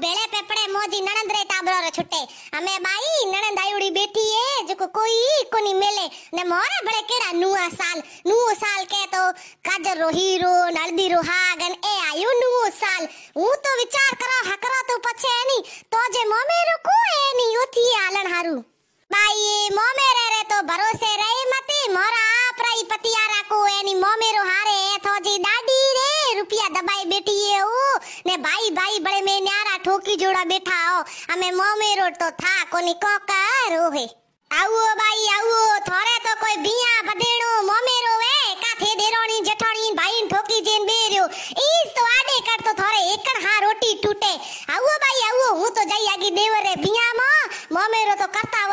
ભેળે પેપડે મોજી નણંદ રે ટાબરો છૂટે અમે બાઈ નણંદ આયુડી બેઠી એ જકો કોઈ કોની મેલે ને મોરા ભળે કેડા નુઆ સાલ નુઓ સાલ કે તો કાજર રો હીરો નળદી રો હાગ અને એ આયુ નુઓ સાલ હું તો વિચાર કરા હકરા તો પછે એની તો જે મોમે રૂકુ એની ઓથી આલણ હારું બાઈ મોમે રે રે તો ભરોસે રહી મતી મોરા આપરાઈ પતિયા રાખો એની મોમે રો હા पाई बैठी है वो ने भाई भाई बड़े में न्यारा ठोकी जोड़ा बैठा हो हमें मोमेरो तो था कोनी कोकर ओहे आओ भाई आओ थोरे तो कोई बिया बदेड़ो मोमेरो वे काथे देरोनी जठोनी भाई ठोकी जेन बेरियो ईस तो आडे कर तो थोरे एकड़ हा रोटी टूटे आओ भाई आओ हूं तो जाई आगी देवरे बिया मा मोमेरो तो करता